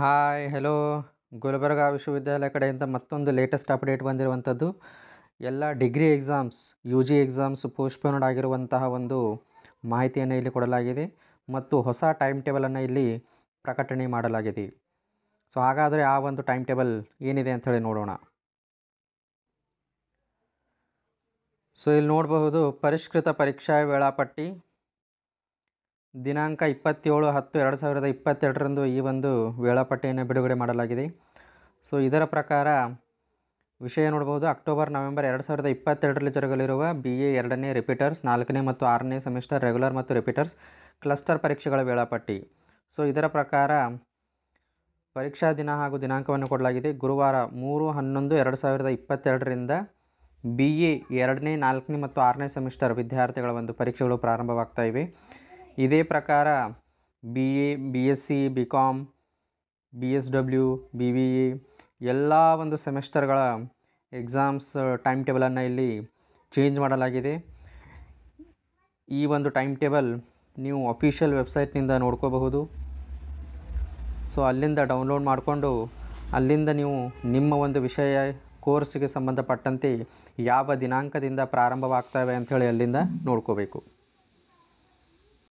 hi hello Gulbarga ವಿಶ್ವವಿದ್ಯಾಲಯ ಕಡೆಯಿಂದ ಮತ್ತೊಂದು ಲೇಟೆಸ್ಟ್ ಅಪ್ಡೇಟ್ ಬಂದಿರುವಂಥದ್ದು ಎಲ್ಲ degree exams U G exams postponed ಆಗಿರುವಂತಹ ಒಂದು ಮಾಹಿತಿಯನ್ನು ಇಲ್ಲಿ ಕೊಡಲಾಗಿದೆ ಮತ್ತು ಹೊಸ ಟೈಮ್ ಟೇಬಲನ್ನು ಇಲ್ಲಿ ಪ್ರಕಟಣೆ ಮಾಡಲಾಗಿದೆ ಸೊ ಹಾಗಾದರೆ ಆ ಒಂದು ಟೈಮ್ ಟೇಬಲ್ ಏನಿದೆ ಅಂಥೇಳಿ ನೋಡೋಣ ಸೊ ಇಲ್ಲಿ ನೋಡಬಹುದು ಪರಿಷ್ಕೃತ ಪರೀಕ್ಷಾ ವೇಳಾಪಟ್ಟಿ ದಿನಾಂಕ ಇಪ್ಪತ್ತೇಳು ಹತ್ತು ಎರಡು ಸಾವಿರದ ಇಪ್ಪತ್ತೆರಡರಂದು ಈ ಒಂದು ವೇಳಾಪಟ್ಟಿಯನ್ನು ಬಿಡುಗಡೆ ಮಾಡಲಾಗಿದೆ ಸೊ ಇದರ ಪ್ರಕಾರ ವಿಷಯ ನೋಡ್ಬೋದು ಅಕ್ಟೋಬರ್ ನವೆಂಬರ್ ಎರಡು ಸಾವಿರದ ಇಪ್ಪತ್ತೆರಡರಲ್ಲಿ ಜರುಗಲಿರುವ ಬಿ ಎ ಎರಡನೇ ರಿಪೀಟರ್ಸ್ ನಾಲ್ಕನೇ ಮತ್ತು ಆರನೇ ಸೆಮಿಸ್ಟರ್ ರೆಗ್ಯುಲರ್ ಮತ್ತು ರಿಪೀಟರ್ಸ್ ಕ್ಲಸ್ಟರ್ ಪರೀಕ್ಷೆಗಳ ವೇಳಾಪಟ್ಟಿ ಸೊ ಇದರ ಪ್ರಕಾರ ಪರೀಕ್ಷಾ ದಿನ ಹಾಗೂ ದಿನಾಂಕವನ್ನು ಕೊಡಲಾಗಿದೆ ಗುರುವಾರ ಮೂರು ಹನ್ನೊಂದು ಎರಡು ಸಾವಿರದ ಇಪ್ಪತ್ತೆರಡರಿಂದ ಬಿ ಎ ಎರಡನೇ ನಾಲ್ಕನೇ ಮತ್ತು ಆರನೇ ಸೆಮಿಸ್ಟರ್ ವಿದ್ಯಾರ್ಥಿಗಳ ಒಂದು ಪರೀಕ್ಷೆಗಳು ಪ್ರಾರಂಭವಾಗ್ತಾ ಇವೆ ಇದೇ ಪ್ರಕಾರ B A B S C B com B S W B V A ಎಲ್ಲ ಒಂದು ಸೆಮೆಸ್ಟರ್ಗಳ ಎಕ್ಸಾಮ್ಸ್ ಟೈಮ್ ಟೇಬಲನ್ನು ಇಲ್ಲಿ ಚೇಂಜ್ ಮಾಡಲಾಗಿದೆ ಈ ಒಂದು ಟೈಮ್ ಟೇಬಲ್ ನೀವು ಅಫಿಷಿಯಲ್ ವೆಬ್ಸೈಟ್ನಿಂದ ನೋಡ್ಕೋಬಹುದು ಸೊ ಅಲ್ಲಿಂದ ಡೌನ್ಲೋಡ್ ಮಾಡಿಕೊಂಡು ಅಲ್ಲಿಂದ ನೀವು ನಿಮ್ಮ ಒಂದು ವಿಷಯ ಕೋರ್ಸ್ಗೆ ಸಂಬಂಧಪಟ್ಟಂತೆ ಯಾವ ದಿನಾಂಕದಿಂದ ಪ್ರಾರಂಭವಾಗ್ತವೆ ಅಂಥೇಳಿ ಅಲ್ಲಿಂದ ನೋಡ್ಕೋಬೇಕು